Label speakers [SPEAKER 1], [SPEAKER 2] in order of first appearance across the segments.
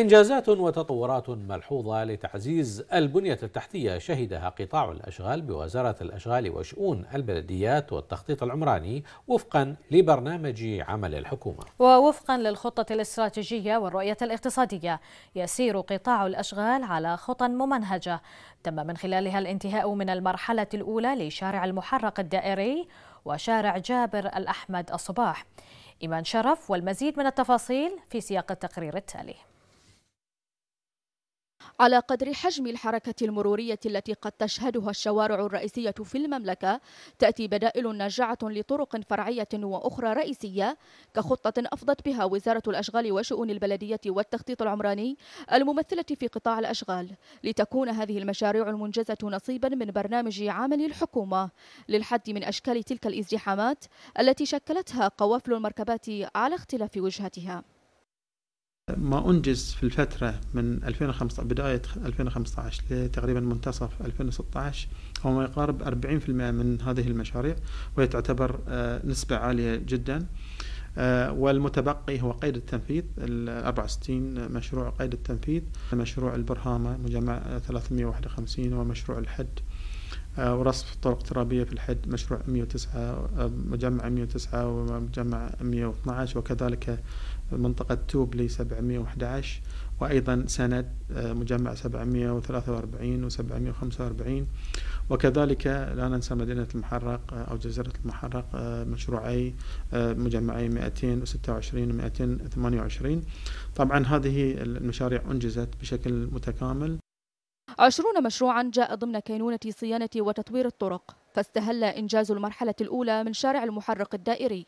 [SPEAKER 1] إنجازات وتطورات ملحوظة لتعزيز البنية التحتية شهدها قطاع الأشغال بوزارة الأشغال وشؤون البلديات والتخطيط العمراني وفقا لبرنامج عمل الحكومة
[SPEAKER 2] ووفقا للخطة الاستراتيجية والرؤية الاقتصادية يسير قطاع الأشغال على خطى ممنهجة تم من خلالها الانتهاء من المرحلة الأولى لشارع المحرق الدائري وشارع جابر الأحمد الصباح إيمان شرف والمزيد من التفاصيل في سياق التقرير التالي
[SPEAKER 3] على قدر حجم الحركة المرورية التي قد تشهدها الشوارع الرئيسية في المملكة تأتي بدائل ناجعة لطرق فرعية وأخرى رئيسية كخطة أفضت بها وزارة الأشغال وشؤون البلدية والتخطيط العمراني الممثلة في قطاع الأشغال لتكون هذه المشاريع المنجزة نصيبا من برنامج عمل الحكومة للحد من أشكال تلك الازدحامات التي شكلتها قوافل المركبات على اختلاف وجهتها
[SPEAKER 1] ما أنجز في الفترة من 2015 بداية 2015 لتقريبا منتصف 2016 هو ما يقارب 40% من هذه المشاريع وهي تعتبر آه، نسبة عالية جدا آه، والمتبقي هو قيد التنفيذ ال 64 مشروع قيد التنفيذ مشروع البرهامة مجمع 351 ومشروع الحد آه، ورصف الطرق الترابية في الحد مشروع 109 آه، مجمع 109 ومجمع 112 وكذلك منطقة توب ل 711 وأيضا سند آه، مجمع 743 و 745 وكذلك لا ننسى مدينة المحرق أو جزيرة المحرق مشروعي مجمعي 226 و 228 طبعا هذه المشاريع أنجزت بشكل متكامل
[SPEAKER 3] عشرون مشروعا جاء ضمن كينونة صيانة وتطوير الطرق فاستهل إنجاز المرحلة الأولى من شارع المحرق الدائري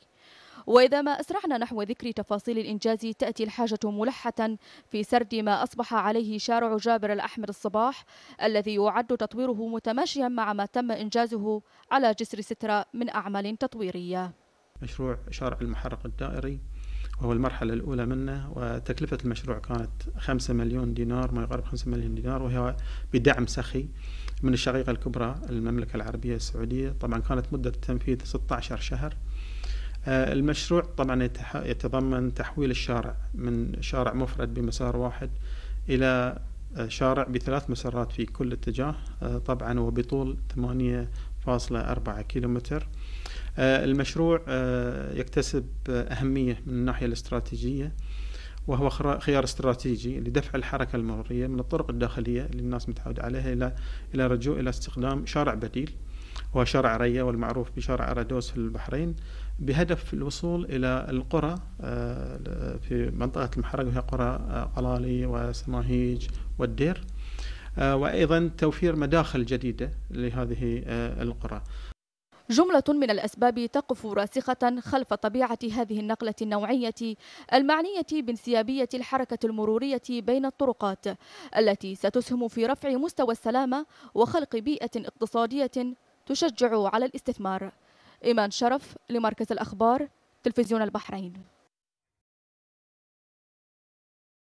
[SPEAKER 3] وإذا ما أسرعنا نحو ذكر تفاصيل الإنجاز تأتي الحاجة ملحة في سرد ما أصبح عليه شارع جابر الأحمر الصباح الذي يعد تطويره متماشيا مع ما تم إنجازه على جسر سترة من أعمال تطويرية
[SPEAKER 1] مشروع شارع المحرق الدائري وهو المرحلة الأولى منه وتكلفة المشروع كانت خمسة مليون دينار ما يقارب خمسة مليون دينار وهي بدعم سخي من الشقيقة الكبرى المملكة العربية السعودية طبعا كانت مدة التنفيذ 16 شهر آه، المشروع طبعا يتضمن تحويل الشارع من شارع مفرد بمسار واحد إلى آه، شارع بثلاث مسارات في كل اتجاه آه، طبعا وبطول 8.4 كيلومتر آه، المشروع آه، يكتسب أهمية من الناحية الاستراتيجية وهو خيار استراتيجي لدفع الحركة المرورية من الطرق الداخلية اللي الناس متعودة عليها إلى إلى رجوع إلى استخدام شارع بديل وهو شارع ريا والمعروف بشارع أرادوس في البحرين بهدف الوصول إلى القرى آه، في منطقة المحرق وهي قرى قلالي وسماهيج والدير وأيضا توفير مداخل جديدة لهذه القرى
[SPEAKER 3] جملة من الأسباب تقف راسخة خلف طبيعة هذه النقلة النوعية المعنية بانسيابية الحركة المرورية بين الطرقات التي ستسهم في رفع مستوى السلامة وخلق بيئة اقتصادية تشجع على الاستثمار إيمان شرف لمركز الأخبار تلفزيون البحرين